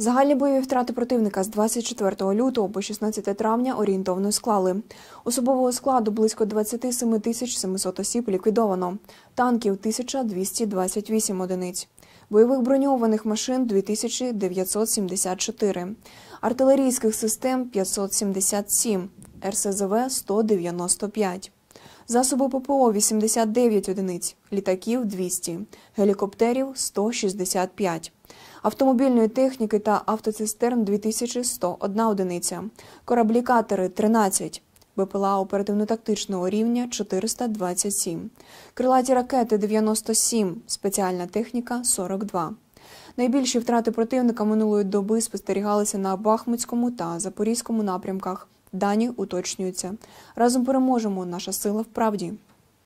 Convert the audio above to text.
Загальні бойові втрати противника з 24 лютого по 16 травня орієнтовно склали. Особового складу близько 27 тисяч 700 осіб ліквідовано, танків 1228 одиниць, бойових броньованих машин 2974, артилерійських систем 577, РСЗВ 195. Засоби ППО 89 одиниць, літаків 200, гелікоптерів 165 автомобільної техніки та автоцистерн 2101 одиниця, кораблі-катери 13, БПЛА оперативно-тактичного рівня 427, крилаті ракети 97, спеціальна техніка 42. Найбільші втрати противника минулої доби спостерігалися на Бахмутському та Запорізькому напрямках. Дані уточнюються. Разом переможемо. Наша сила вправді.